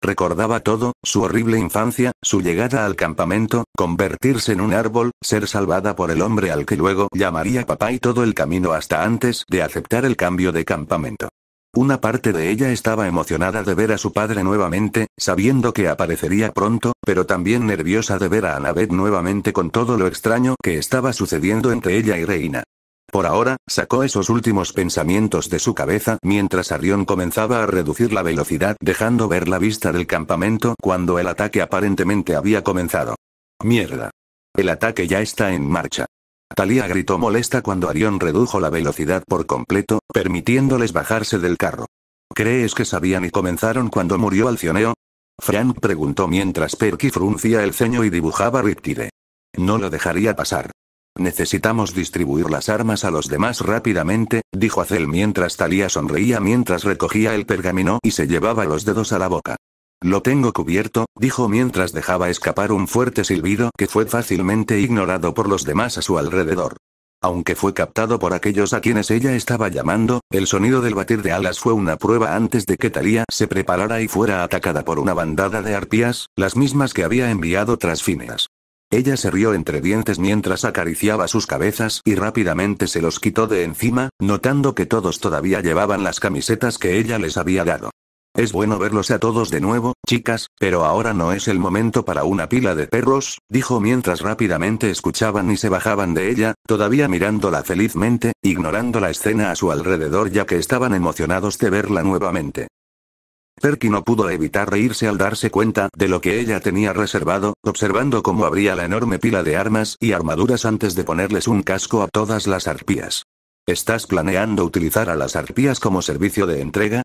Recordaba todo, su horrible infancia, su llegada al campamento, convertirse en un árbol, ser salvada por el hombre al que luego llamaría papá y todo el camino hasta antes de aceptar el cambio de campamento. Una parte de ella estaba emocionada de ver a su padre nuevamente, sabiendo que aparecería pronto, pero también nerviosa de ver a Annabeth nuevamente con todo lo extraño que estaba sucediendo entre ella y Reina. Por ahora, sacó esos últimos pensamientos de su cabeza mientras Arion comenzaba a reducir la velocidad dejando ver la vista del campamento cuando el ataque aparentemente había comenzado. Mierda. El ataque ya está en marcha. Talía gritó molesta cuando Arion redujo la velocidad por completo, permitiéndoles bajarse del carro. ¿Crees que sabían y comenzaron cuando murió Alcioneo? Frank preguntó mientras Perky fruncía el ceño y dibujaba Riptide. No lo dejaría pasar. Necesitamos distribuir las armas a los demás rápidamente, dijo Azel mientras Talía sonreía mientras recogía el pergamino y se llevaba los dedos a la boca. Lo tengo cubierto, dijo mientras dejaba escapar un fuerte silbido que fue fácilmente ignorado por los demás a su alrededor. Aunque fue captado por aquellos a quienes ella estaba llamando, el sonido del batir de alas fue una prueba antes de que Talía se preparara y fuera atacada por una bandada de arpías, las mismas que había enviado tras ella se rió entre dientes mientras acariciaba sus cabezas y rápidamente se los quitó de encima, notando que todos todavía llevaban las camisetas que ella les había dado. Es bueno verlos a todos de nuevo, chicas, pero ahora no es el momento para una pila de perros, dijo mientras rápidamente escuchaban y se bajaban de ella, todavía mirándola felizmente, ignorando la escena a su alrededor ya que estaban emocionados de verla nuevamente. Perky no pudo evitar reírse al darse cuenta de lo que ella tenía reservado, observando cómo abría la enorme pila de armas y armaduras antes de ponerles un casco a todas las arpías. ¿Estás planeando utilizar a las arpías como servicio de entrega?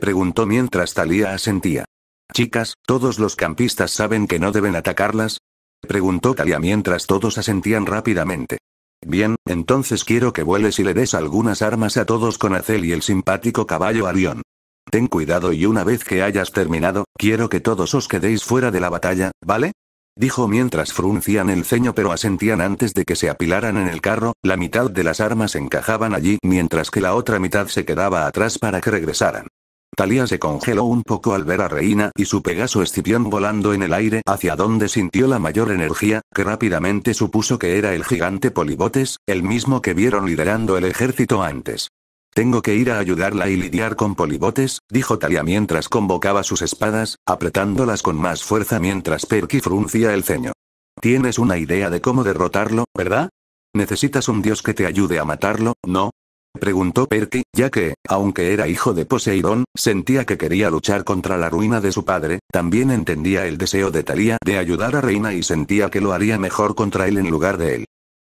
Preguntó mientras Talía asentía. Chicas, todos los campistas saben que no deben atacarlas. Preguntó Talia mientras todos asentían rápidamente. Bien, entonces quiero que vueles y le des algunas armas a todos con Acel y el simpático caballo Arión. Ten cuidado y una vez que hayas terminado, quiero que todos os quedéis fuera de la batalla, ¿vale? Dijo mientras fruncían el ceño pero asentían antes de que se apilaran en el carro, la mitad de las armas encajaban allí mientras que la otra mitad se quedaba atrás para que regresaran. Talía se congeló un poco al ver a Reina y su Pegaso Escipión volando en el aire hacia donde sintió la mayor energía, que rápidamente supuso que era el gigante Polibotes, el mismo que vieron liderando el ejército antes. Tengo que ir a ayudarla y lidiar con polibotes, dijo Talia mientras convocaba sus espadas, apretándolas con más fuerza mientras Perky fruncía el ceño. Tienes una idea de cómo derrotarlo, ¿verdad? Necesitas un dios que te ayude a matarlo, ¿no? Preguntó Perky, ya que, aunque era hijo de Poseidón, sentía que quería luchar contra la ruina de su padre, también entendía el deseo de Talia de ayudar a Reina y sentía que lo haría mejor contra él en lugar de él.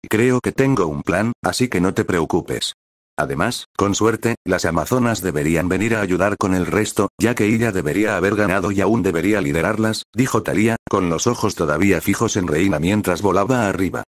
Creo que tengo un plan, así que no te preocupes. Además, con suerte, las amazonas deberían venir a ayudar con el resto, ya que ella debería haber ganado y aún debería liderarlas, dijo Talía, con los ojos todavía fijos en Reina mientras volaba arriba.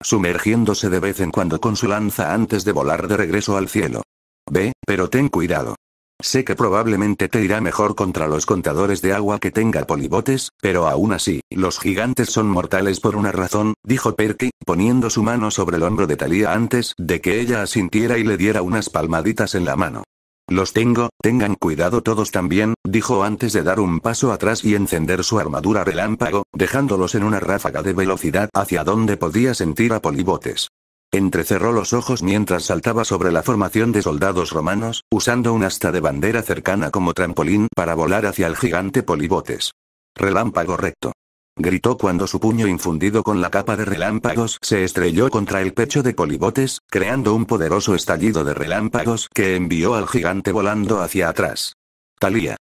Sumergiéndose de vez en cuando con su lanza antes de volar de regreso al cielo. Ve, pero ten cuidado. Sé que probablemente te irá mejor contra los contadores de agua que tenga polibotes, pero aún así, los gigantes son mortales por una razón, dijo Perky, poniendo su mano sobre el hombro de Talía antes de que ella asintiera y le diera unas palmaditas en la mano. Los tengo, tengan cuidado todos también, dijo antes de dar un paso atrás y encender su armadura relámpago, dejándolos en una ráfaga de velocidad hacia donde podía sentir a polibotes. Entrecerró los ojos mientras saltaba sobre la formación de soldados romanos, usando un asta de bandera cercana como trampolín para volar hacia el gigante Polibotes. Relámpago recto. Gritó cuando su puño infundido con la capa de relámpagos se estrelló contra el pecho de Polibotes, creando un poderoso estallido de relámpagos que envió al gigante volando hacia atrás. Talía.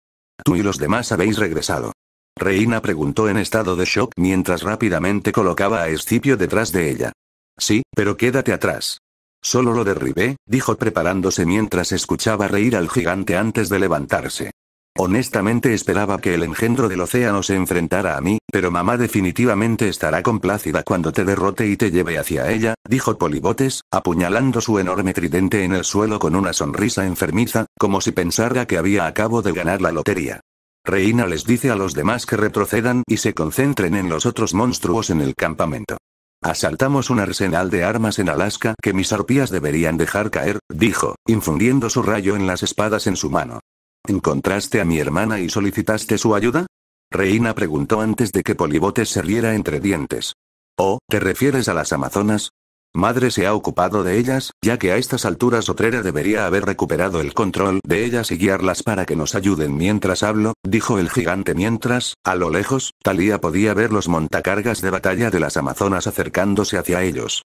Tú y los demás habéis regresado. Reina preguntó en estado de shock mientras rápidamente colocaba a Escipio detrás de ella. Sí, pero quédate atrás. Solo lo derribé, dijo preparándose mientras escuchaba reír al gigante antes de levantarse. Honestamente esperaba que el engendro del océano se enfrentara a mí, pero mamá definitivamente estará complácida cuando te derrote y te lleve hacia ella, dijo Polibotes, apuñalando su enorme tridente en el suelo con una sonrisa enfermiza, como si pensara que había acabo de ganar la lotería. Reina les dice a los demás que retrocedan y se concentren en los otros monstruos en el campamento. Asaltamos un arsenal de armas en Alaska que mis arpías deberían dejar caer, dijo, infundiendo su rayo en las espadas en su mano. ¿Encontraste a mi hermana y solicitaste su ayuda? Reina preguntó antes de que Polibotes se riera entre dientes. ¿O oh, te refieres a las Amazonas? Madre se ha ocupado de ellas, ya que a estas alturas Otrera debería haber recuperado el control de ellas y guiarlas para que nos ayuden mientras hablo, dijo el gigante mientras, a lo lejos, Talía podía ver los montacargas de batalla de las Amazonas acercándose hacia ellos.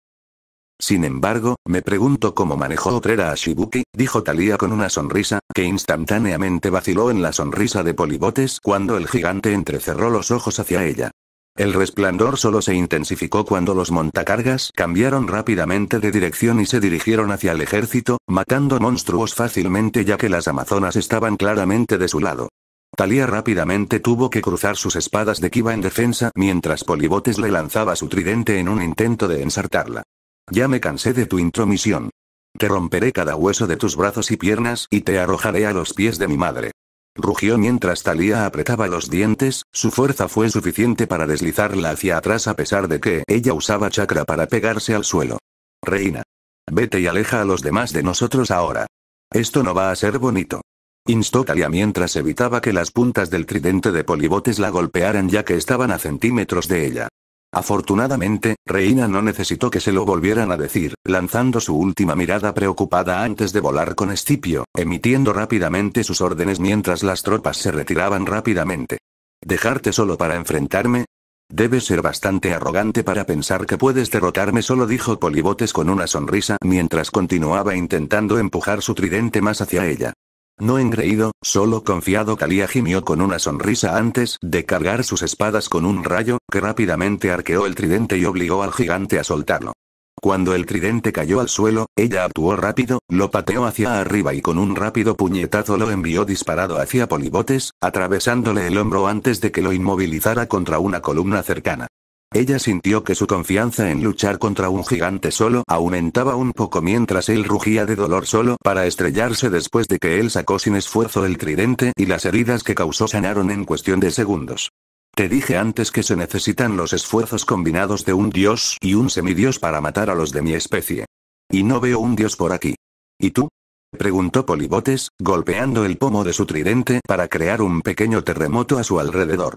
Sin embargo, me pregunto cómo manejó Otrera a Shibuki, dijo Talía con una sonrisa, que instantáneamente vaciló en la sonrisa de Polibotes cuando el gigante entrecerró los ojos hacia ella. El resplandor solo se intensificó cuando los montacargas cambiaron rápidamente de dirección y se dirigieron hacia el ejército, matando monstruos fácilmente ya que las amazonas estaban claramente de su lado. Talía rápidamente tuvo que cruzar sus espadas de Kiva en defensa mientras Polibotes le lanzaba su tridente en un intento de ensartarla. Ya me cansé de tu intromisión. Te romperé cada hueso de tus brazos y piernas y te arrojaré a los pies de mi madre rugió mientras Talía apretaba los dientes, su fuerza fue suficiente para deslizarla hacia atrás a pesar de que ella usaba chakra para pegarse al suelo. Reina. Vete y aleja a los demás de nosotros ahora. Esto no va a ser bonito. Instó Talia mientras evitaba que las puntas del tridente de polibotes la golpearan ya que estaban a centímetros de ella. Afortunadamente, Reina no necesitó que se lo volvieran a decir, lanzando su última mirada preocupada antes de volar con Escipio, emitiendo rápidamente sus órdenes mientras las tropas se retiraban rápidamente. ¿Dejarte solo para enfrentarme? Debes ser bastante arrogante para pensar que puedes derrotarme solo dijo Polibotes con una sonrisa mientras continuaba intentando empujar su tridente más hacia ella. No engreído, solo confiado Kalia gimió con una sonrisa antes de cargar sus espadas con un rayo, que rápidamente arqueó el tridente y obligó al gigante a soltarlo. Cuando el tridente cayó al suelo, ella actuó rápido, lo pateó hacia arriba y con un rápido puñetazo lo envió disparado hacia Polibotes, atravesándole el hombro antes de que lo inmovilizara contra una columna cercana. Ella sintió que su confianza en luchar contra un gigante solo aumentaba un poco mientras él rugía de dolor solo para estrellarse después de que él sacó sin esfuerzo el tridente y las heridas que causó sanaron en cuestión de segundos. Te dije antes que se necesitan los esfuerzos combinados de un dios y un semidios para matar a los de mi especie. Y no veo un dios por aquí. ¿Y tú? preguntó Polibotes, golpeando el pomo de su tridente para crear un pequeño terremoto a su alrededor.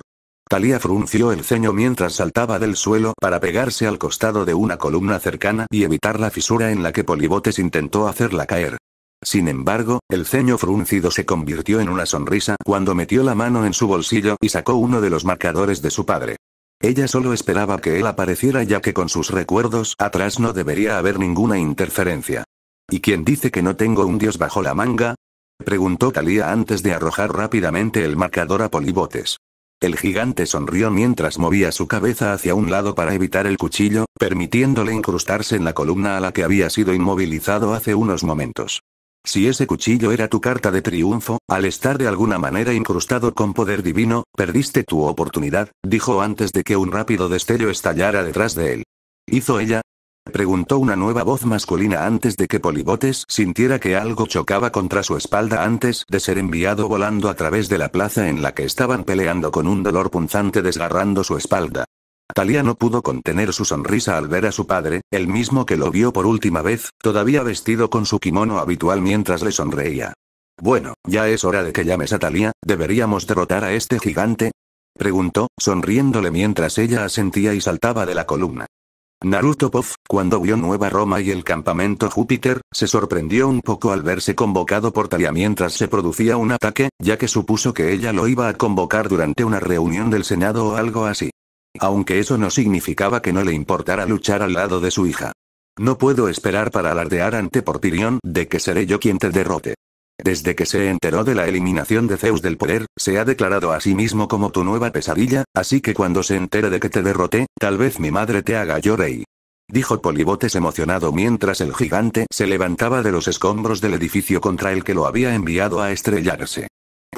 Talía frunció el ceño mientras saltaba del suelo para pegarse al costado de una columna cercana y evitar la fisura en la que Polibotes intentó hacerla caer. Sin embargo, el ceño fruncido se convirtió en una sonrisa cuando metió la mano en su bolsillo y sacó uno de los marcadores de su padre. Ella solo esperaba que él apareciera ya que con sus recuerdos atrás no debería haber ninguna interferencia. ¿Y quién dice que no tengo un dios bajo la manga? Preguntó Talía antes de arrojar rápidamente el marcador a Polibotes. El gigante sonrió mientras movía su cabeza hacia un lado para evitar el cuchillo, permitiéndole incrustarse en la columna a la que había sido inmovilizado hace unos momentos. Si ese cuchillo era tu carta de triunfo, al estar de alguna manera incrustado con poder divino, perdiste tu oportunidad, dijo antes de que un rápido destello estallara detrás de él. Hizo ella, preguntó una nueva voz masculina antes de que Polibotes sintiera que algo chocaba contra su espalda antes de ser enviado volando a través de la plaza en la que estaban peleando con un dolor punzante desgarrando su espalda. Talía no pudo contener su sonrisa al ver a su padre, el mismo que lo vio por última vez, todavía vestido con su kimono habitual mientras le sonreía. Bueno, ya es hora de que llames a Talía, ¿deberíamos derrotar a este gigante? preguntó, sonriéndole mientras ella asentía y saltaba de la columna. Naruto Puff, cuando vio Nueva Roma y el campamento Júpiter, se sorprendió un poco al verse convocado por Talia mientras se producía un ataque, ya que supuso que ella lo iba a convocar durante una reunión del Senado o algo así. Aunque eso no significaba que no le importara luchar al lado de su hija. No puedo esperar para alardear ante Porpirión de que seré yo quien te derrote. Desde que se enteró de la eliminación de Zeus del poder, se ha declarado a sí mismo como tu nueva pesadilla, así que cuando se entere de que te derroté, tal vez mi madre te haga llorar. Dijo Polibotes emocionado mientras el gigante se levantaba de los escombros del edificio contra el que lo había enviado a estrellarse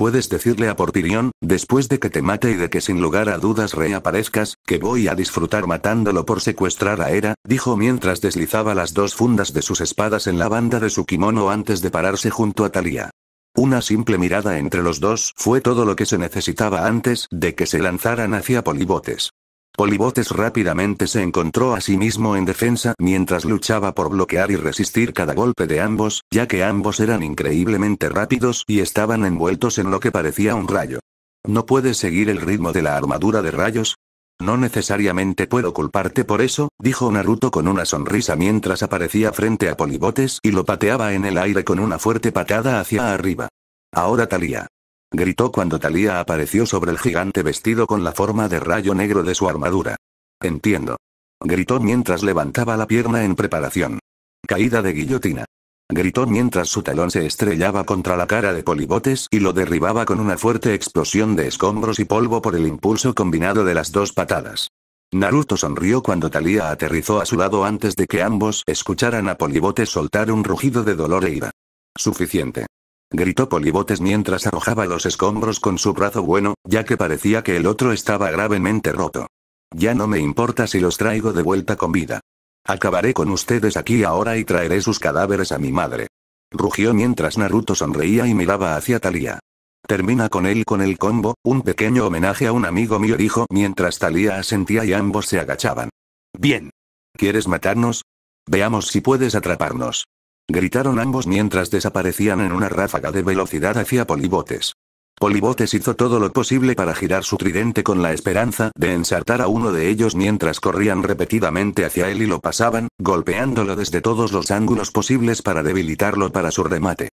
puedes decirle a Portirión, después de que te mate y de que sin lugar a dudas reaparezcas, que voy a disfrutar matándolo por secuestrar a Hera, dijo mientras deslizaba las dos fundas de sus espadas en la banda de su kimono antes de pararse junto a Talia. Una simple mirada entre los dos fue todo lo que se necesitaba antes de que se lanzaran hacia Polibotes. Polibotes rápidamente se encontró a sí mismo en defensa mientras luchaba por bloquear y resistir cada golpe de ambos, ya que ambos eran increíblemente rápidos y estaban envueltos en lo que parecía un rayo. ¿No puedes seguir el ritmo de la armadura de rayos? No necesariamente puedo culparte por eso, dijo Naruto con una sonrisa mientras aparecía frente a Polibotes y lo pateaba en el aire con una fuerte patada hacia arriba. Ahora talía gritó cuando Talía apareció sobre el gigante vestido con la forma de rayo negro de su armadura. Entiendo. Gritó mientras levantaba la pierna en preparación. Caída de guillotina. Gritó mientras su talón se estrellaba contra la cara de Polibotes y lo derribaba con una fuerte explosión de escombros y polvo por el impulso combinado de las dos patadas. Naruto sonrió cuando Talía aterrizó a su lado antes de que ambos escucharan a Polibotes soltar un rugido de dolor e ira. Suficiente gritó Polibotes mientras arrojaba los escombros con su brazo bueno, ya que parecía que el otro estaba gravemente roto. Ya no me importa si los traigo de vuelta con vida. Acabaré con ustedes aquí ahora y traeré sus cadáveres a mi madre. Rugió mientras Naruto sonreía y miraba hacia Talía. Termina con él con el combo, un pequeño homenaje a un amigo mío dijo mientras Talia asentía y ambos se agachaban. Bien. ¿Quieres matarnos? Veamos si puedes atraparnos. Gritaron ambos mientras desaparecían en una ráfaga de velocidad hacia Polibotes. Polibotes hizo todo lo posible para girar su tridente con la esperanza de ensartar a uno de ellos mientras corrían repetidamente hacia él y lo pasaban, golpeándolo desde todos los ángulos posibles para debilitarlo para su remate.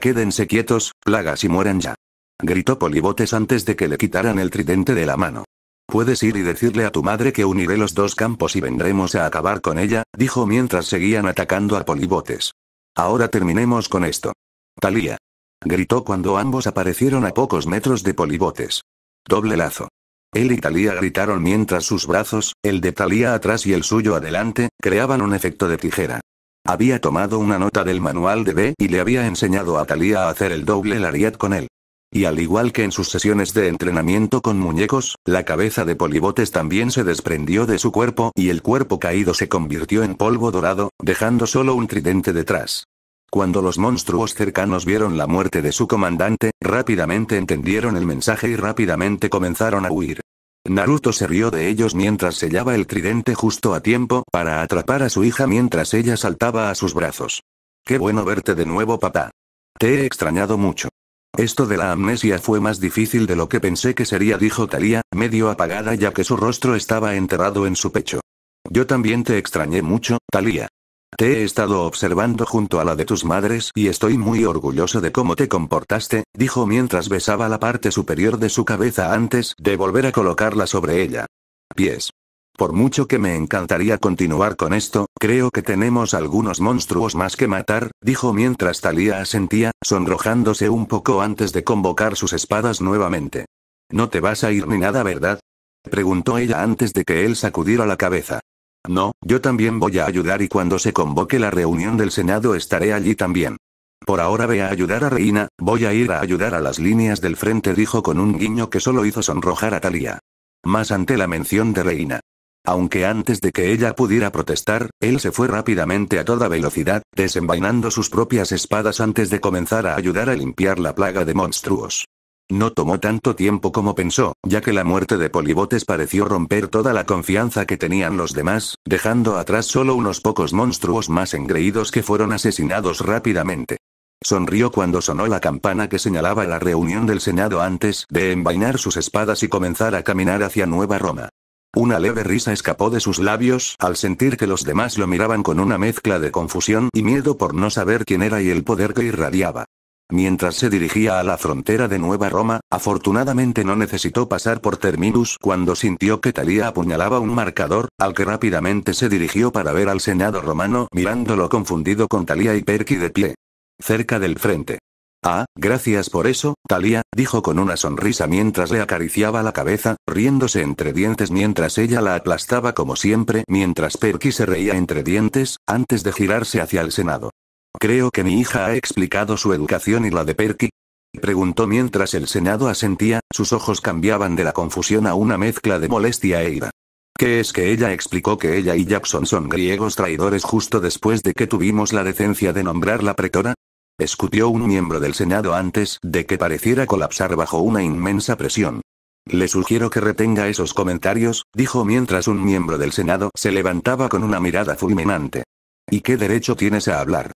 Quédense quietos, plagas y mueran ya. Gritó Polibotes antes de que le quitaran el tridente de la mano. Puedes ir y decirle a tu madre que uniré los dos campos y vendremos a acabar con ella, dijo mientras seguían atacando a Polibotes. Ahora terminemos con esto. Talía. Gritó cuando ambos aparecieron a pocos metros de polibotes. Doble lazo. Él y Talía gritaron mientras sus brazos, el de Talía atrás y el suyo adelante, creaban un efecto de tijera. Había tomado una nota del manual de B y le había enseñado a Talía a hacer el doble lariat con él. Y al igual que en sus sesiones de entrenamiento con muñecos, la cabeza de Polibotes también se desprendió de su cuerpo y el cuerpo caído se convirtió en polvo dorado, dejando solo un tridente detrás. Cuando los monstruos cercanos vieron la muerte de su comandante, rápidamente entendieron el mensaje y rápidamente comenzaron a huir. Naruto se rió de ellos mientras sellaba el tridente justo a tiempo para atrapar a su hija mientras ella saltaba a sus brazos. Qué bueno verte de nuevo papá. Te he extrañado mucho. Esto de la amnesia fue más difícil de lo que pensé que sería, dijo Talía, medio apagada ya que su rostro estaba enterrado en su pecho. Yo también te extrañé mucho, Talía. Te he estado observando junto a la de tus madres y estoy muy orgulloso de cómo te comportaste, dijo mientras besaba la parte superior de su cabeza antes de volver a colocarla sobre ella. Pies. Por mucho que me encantaría continuar con esto, creo que tenemos algunos monstruos más que matar, dijo mientras Talía asentía, sonrojándose un poco antes de convocar sus espadas nuevamente. No te vas a ir ni nada, ¿verdad? preguntó ella antes de que él sacudiera la cabeza. No, yo también voy a ayudar y cuando se convoque la reunión del Senado estaré allí también. Por ahora ve a ayudar a Reina, voy a ir a ayudar a las líneas del frente, dijo con un guiño que solo hizo sonrojar a Talía. Más ante la mención de Reina. Aunque antes de que ella pudiera protestar, él se fue rápidamente a toda velocidad, desenvainando sus propias espadas antes de comenzar a ayudar a limpiar la plaga de monstruos. No tomó tanto tiempo como pensó, ya que la muerte de Polibotes pareció romper toda la confianza que tenían los demás, dejando atrás solo unos pocos monstruos más engreídos que fueron asesinados rápidamente. Sonrió cuando sonó la campana que señalaba la reunión del Senado antes de envainar sus espadas y comenzar a caminar hacia Nueva Roma. Una leve risa escapó de sus labios al sentir que los demás lo miraban con una mezcla de confusión y miedo por no saber quién era y el poder que irradiaba. Mientras se dirigía a la frontera de Nueva Roma, afortunadamente no necesitó pasar por Terminus cuando sintió que Talía apuñalaba un marcador, al que rápidamente se dirigió para ver al Senado romano mirándolo confundido con Talía y Perky de pie. Cerca del frente. Ah, gracias por eso, Talia, dijo con una sonrisa mientras le acariciaba la cabeza, riéndose entre dientes mientras ella la aplastaba como siempre, mientras Perky se reía entre dientes, antes de girarse hacia el Senado. Creo que mi hija ha explicado su educación y la de Perky. Preguntó mientras el Senado asentía, sus ojos cambiaban de la confusión a una mezcla de molestia e ira. ¿Qué es que ella explicó que ella y Jackson son griegos traidores justo después de que tuvimos la decencia de nombrar la pretora? escupió un miembro del Senado antes de que pareciera colapsar bajo una inmensa presión. Le sugiero que retenga esos comentarios, dijo mientras un miembro del Senado se levantaba con una mirada fulminante. ¿Y qué derecho tienes a hablar?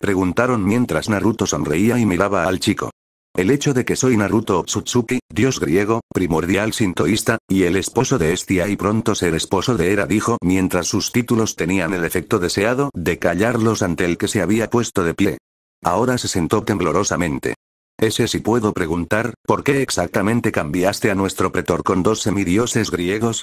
Preguntaron mientras Naruto sonreía y miraba al chico. El hecho de que soy Naruto Otsutsuki, dios griego, primordial sintoísta, y el esposo de Estia y pronto ser esposo de Era, dijo mientras sus títulos tenían el efecto deseado de callarlos ante el que se había puesto de pie. Ahora se sentó temblorosamente. Ese sí puedo preguntar, ¿por qué exactamente cambiaste a nuestro pretor con dos semidioses griegos?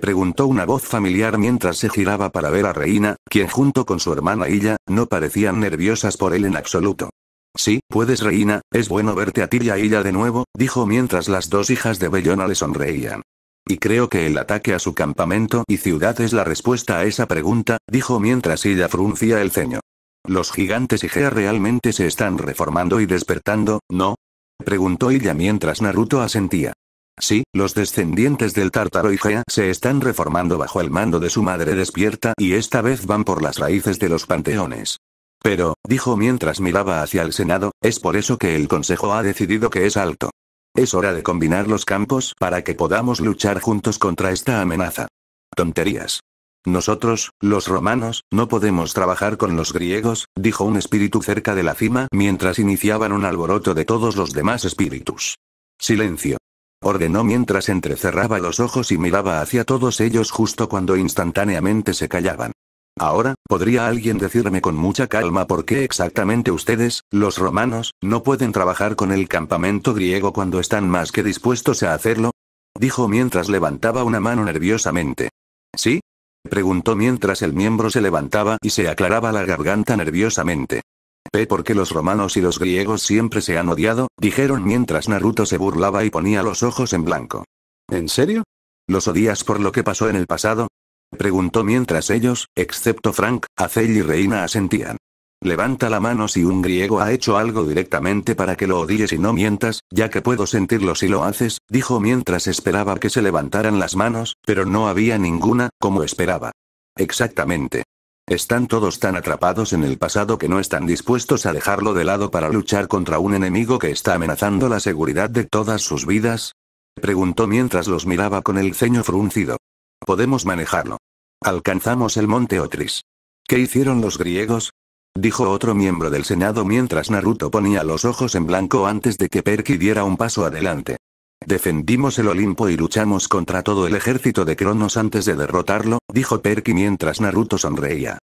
Preguntó una voz familiar mientras se giraba para ver a Reina, quien junto con su hermana Illa, no parecían nerviosas por él en absoluto. Sí, puedes Reina, es bueno verte a ti y a Illa de nuevo, dijo mientras las dos hijas de Bellona le sonreían. Y creo que el ataque a su campamento y ciudad es la respuesta a esa pregunta, dijo mientras ella fruncía el ceño. ¿Los gigantes Igea realmente se están reformando y despertando, no? Preguntó ella mientras Naruto asentía. Sí, los descendientes del tártaro Igea se están reformando bajo el mando de su madre despierta y esta vez van por las raíces de los panteones. Pero, dijo mientras miraba hacia el Senado, es por eso que el Consejo ha decidido que es alto. Es hora de combinar los campos para que podamos luchar juntos contra esta amenaza. Tonterías. Nosotros, los romanos, no podemos trabajar con los griegos, dijo un espíritu cerca de la cima mientras iniciaban un alboroto de todos los demás espíritus. Silencio. Ordenó mientras entrecerraba los ojos y miraba hacia todos ellos justo cuando instantáneamente se callaban. Ahora, ¿podría alguien decirme con mucha calma por qué exactamente ustedes, los romanos, no pueden trabajar con el campamento griego cuando están más que dispuestos a hacerlo? Dijo mientras levantaba una mano nerviosamente. Sí, preguntó mientras el miembro se levantaba y se aclaraba la garganta nerviosamente. P porque los romanos y los griegos siempre se han odiado, dijeron mientras Naruto se burlaba y ponía los ojos en blanco. ¿En serio? ¿Los odias por lo que pasó en el pasado? Preguntó mientras ellos, excepto Frank, Acel y Reina asentían. Levanta la mano si un griego ha hecho algo directamente para que lo odies y no mientas, ya que puedo sentirlo si lo haces, dijo mientras esperaba que se levantaran las manos, pero no había ninguna, como esperaba. Exactamente. Están todos tan atrapados en el pasado que no están dispuestos a dejarlo de lado para luchar contra un enemigo que está amenazando la seguridad de todas sus vidas. Preguntó mientras los miraba con el ceño fruncido. Podemos manejarlo. Alcanzamos el monte Otris. ¿Qué hicieron los griegos? dijo otro miembro del Senado mientras Naruto ponía los ojos en blanco antes de que Perky diera un paso adelante. Defendimos el Olimpo y luchamos contra todo el ejército de Cronos antes de derrotarlo, dijo Perky mientras Naruto sonreía.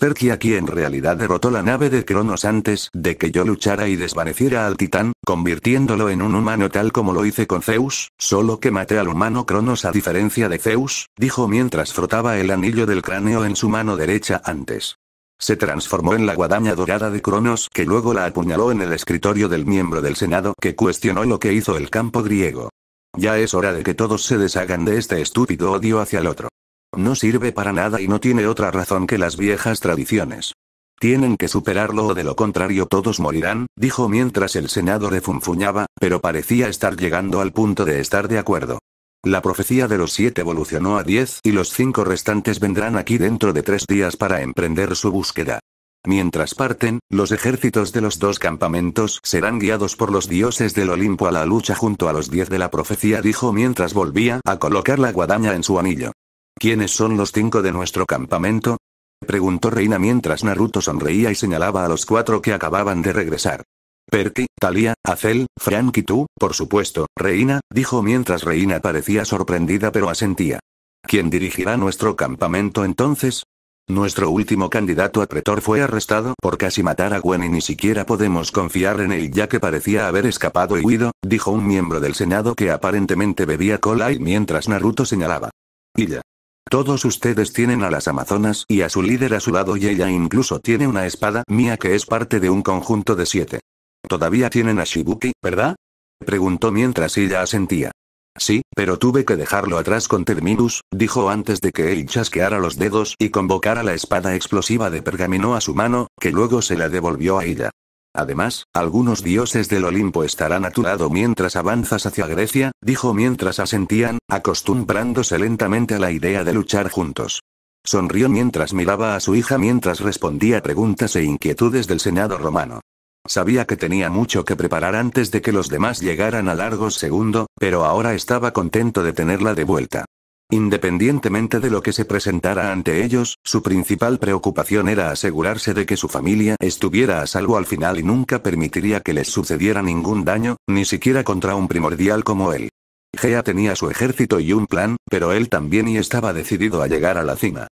Perky aquí en realidad derrotó la nave de Cronos antes de que yo luchara y desvaneciera al titán, convirtiéndolo en un humano tal como lo hice con Zeus, solo que maté al humano Cronos a diferencia de Zeus, dijo mientras frotaba el anillo del cráneo en su mano derecha antes. Se transformó en la guadaña dorada de Cronos que luego la apuñaló en el escritorio del miembro del Senado que cuestionó lo que hizo el campo griego. Ya es hora de que todos se deshagan de este estúpido odio hacia el otro. No sirve para nada y no tiene otra razón que las viejas tradiciones. Tienen que superarlo o de lo contrario todos morirán, dijo mientras el Senado refunfuñaba, pero parecía estar llegando al punto de estar de acuerdo. La profecía de los siete evolucionó a diez y los cinco restantes vendrán aquí dentro de tres días para emprender su búsqueda. Mientras parten, los ejércitos de los dos campamentos serán guiados por los dioses del Olimpo a la lucha junto a los diez de la profecía, dijo mientras volvía a colocar la guadaña en su anillo. ¿Quiénes son los cinco de nuestro campamento? preguntó Reina mientras Naruto sonreía y señalaba a los cuatro que acababan de regresar. Perky, Talia, Acel, Frank y tú, por supuesto, Reina, dijo mientras Reina parecía sorprendida pero asentía. ¿Quién dirigirá nuestro campamento entonces? Nuestro último candidato a pretor fue arrestado por casi matar a Gwen y ni siquiera podemos confiar en él ya que parecía haber escapado y huido, dijo un miembro del Senado que aparentemente bebía cola y mientras Naruto señalaba. ya. Todos ustedes tienen a las Amazonas y a su líder a su lado y ella incluso tiene una espada mía que es parte de un conjunto de siete. Todavía tienen a Shibuki, ¿verdad? Preguntó mientras ella asentía. Sí, pero tuve que dejarlo atrás con Terminus, dijo antes de que él chasqueara los dedos y convocara la espada explosiva de pergamino a su mano, que luego se la devolvió a ella. Además, algunos dioses del Olimpo estarán a tu lado mientras avanzas hacia Grecia, dijo mientras asentían, acostumbrándose lentamente a la idea de luchar juntos. Sonrió mientras miraba a su hija mientras respondía preguntas e inquietudes del Senado romano. Sabía que tenía mucho que preparar antes de que los demás llegaran a largos segundo, pero ahora estaba contento de tenerla de vuelta. Independientemente de lo que se presentara ante ellos, su principal preocupación era asegurarse de que su familia estuviera a salvo al final y nunca permitiría que les sucediera ningún daño, ni siquiera contra un primordial como él. Gea tenía su ejército y un plan, pero él también y estaba decidido a llegar a la cima.